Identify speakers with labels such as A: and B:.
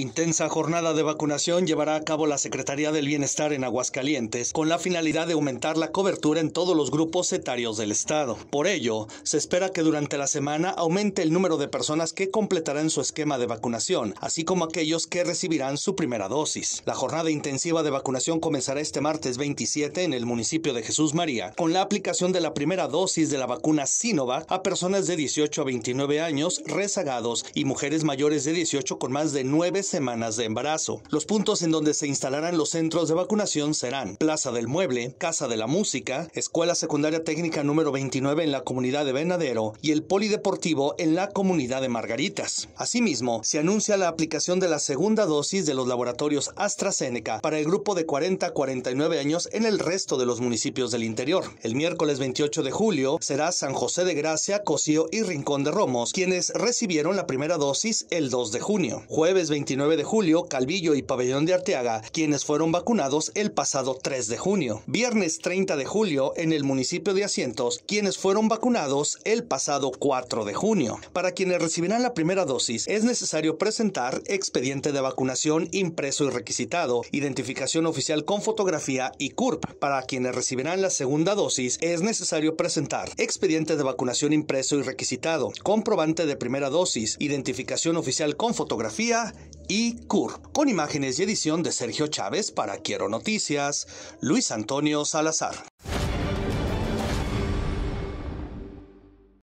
A: Intensa jornada de vacunación llevará a cabo la Secretaría del Bienestar en Aguascalientes con la finalidad de aumentar la cobertura en todos los grupos etarios del Estado. Por ello, se espera que durante la semana aumente el número de personas que completarán su esquema de vacunación, así como aquellos que recibirán su primera dosis. La jornada intensiva de vacunación comenzará este martes 27 en el municipio de Jesús María con la aplicación de la primera dosis de la vacuna Sinovac a personas de 18 a 29 años rezagados y mujeres mayores de 18 con más de 9 semanas de embarazo. Los puntos en donde se instalarán los centros de vacunación serán Plaza del Mueble, Casa de la Música, Escuela Secundaria Técnica número 29 en la comunidad de Venadero y el Polideportivo en la comunidad de Margaritas. Asimismo, se anuncia la aplicación de la segunda dosis de los laboratorios AstraZeneca para el grupo de 40 a 49 años en el resto de los municipios del interior. El miércoles 28 de julio será San José de Gracia, Cocío y Rincón de Romos quienes recibieron la primera dosis el 2 de junio. Jueves 29 de julio, Calvillo y Pabellón de Arteaga, quienes fueron vacunados el pasado 3 de junio. Viernes 30 de julio, en el municipio de Asientos, quienes fueron vacunados el pasado 4 de junio. Para quienes recibirán la primera dosis, es necesario presentar expediente de vacunación impreso y requisitado, identificación oficial con fotografía y CURP. Para quienes recibirán la segunda dosis, es necesario presentar expediente de vacunación impreso y requisitado, comprobante de primera dosis, identificación oficial con fotografía y CUR, con imágenes y edición de Sergio Chávez para Quiero Noticias, Luis Antonio Salazar.